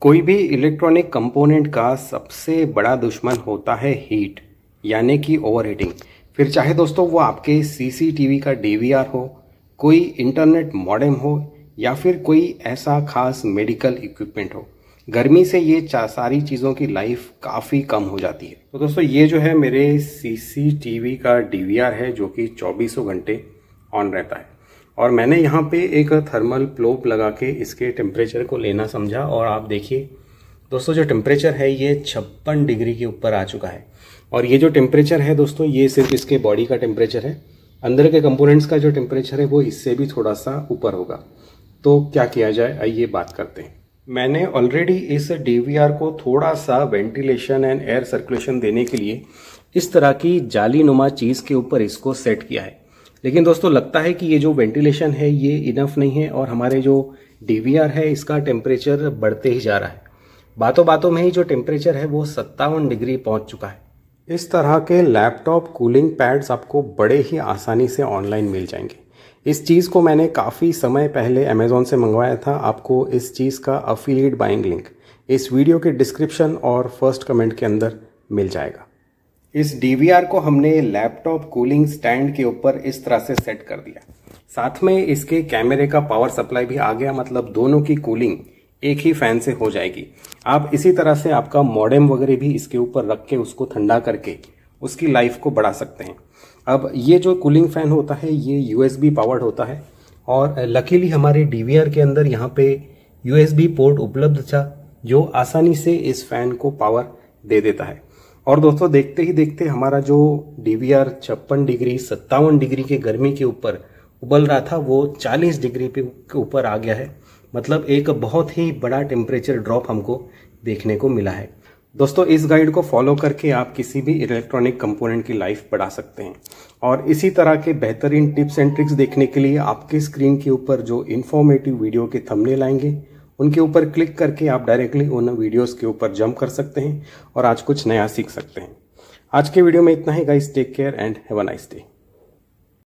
कोई भी electronic component का सबसे बड़ा दुश्मन होता है हीट यानी कि ओवर हीटिंग फिर चाहे दोस्तों वो आपके सीसीटीवी का डीवीआर हो कोई इंटरनेट मॉडेम हो या फिर कोई ऐसा खास मेडिकल इक्विपमेंट हो गर्मी से ये सारी चीज़ों की लाइफ काफ़ी कम हो जाती है तो दोस्तों ये जो है मेरे सीसीटीवी का डीवीआर है जो कि चौबीसों घंटे ऑन रहता है और मैंने यहाँ पे एक थर्मल प्लोप लगा के इसके टेम्परेचर को लेना समझा और आप देखिए दोस्तों जो टेम्परेचर है ये छप्पन डिग्री के ऊपर आ चुका है और ये जो टेम्परेचर है दोस्तों ये सिर्फ इसके बॉडी का टेम्परेचर है अंदर के कंपोनेंट्स का जो टेम्परेचर है वो इससे भी थोड़ा सा ऊपर होगा तो क्या किया जाए आइए बात करते हैं मैंने ऑलरेडी इस डी को थोड़ा सा वेंटिलेशन एंड एयर सर्कुलेशन देने के लिए इस तरह की जाली नुमा चीज़ के ऊपर इसको सेट किया है लेकिन दोस्तों लगता है कि ये जो वेंटिलेशन है ये इनफ नहीं है और हमारे जो डी है इसका टेम्परेचर बढ़ते ही जा रहा है बातों बातों में ही जो टेम्परेचर है वो सत्तावन डिग्री पहुंच चुका है इस तरह के लैपटॉप कूलिंग पैड्स आपको बड़े ही आसानी से ऑनलाइन मिल जाएंगे इस चीज़ को मैंने काफ़ी समय पहले अमेज़ोन से मंगवाया था आपको इस चीज़ का अफिलिएट बाइंग लिंक इस वीडियो के डिस्क्रिप्शन और फर्स्ट कमेंट के अंदर मिल जाएगा इस डीवीआर को हमने लैपटॉप कूलिंग स्टैंड के ऊपर इस तरह से सेट कर दिया साथ में इसके कैमरे का पावर सप्लाई भी आ गया मतलब दोनों की कूलिंग एक ही फैन से हो जाएगी आप इसी तरह से आपका मॉडेम वगैरह भी इसके ऊपर रख के उसको ठंडा करके उसकी लाइफ को बढ़ा सकते हैं अब ये जो कूलिंग फैन होता है ये यूएसबी पावर्ड होता है और लकीली हमारे डीवीआर के अंदर यहाँ पे यूएसबी पोर्ट उपलब्ध था जो आसानी से इस फैन को पावर दे देता है और दोस्तों देखते ही देखते हमारा जो डीवीआर छप्पन डिग्री सत्तावन डिग्री के गर्मी के ऊपर उबल रहा था वो 40 डिग्री पे के ऊपर आ गया है मतलब एक बहुत ही बड़ा टेम्परेचर ड्रॉप हमको देखने को मिला है दोस्तों इस गाइड को फॉलो करके आप किसी भी इलेक्ट्रॉनिक कंपोनेंट की लाइफ बढ़ा सकते हैं और इसी तरह के बेहतरीन टिप्स एंड ट्रिक्स देखने के लिए आपके स्क्रीन के ऊपर जो इन्फॉर्मेटिव वीडियो के थंबनेल आएंगे उनके ऊपर क्लिक करके आप डायरेक्टली उन वीडियोस के ऊपर जंप कर सकते हैं और आज कुछ नया सीख सकते हैं आज के वीडियो में इतना ही guys take care and have a nice day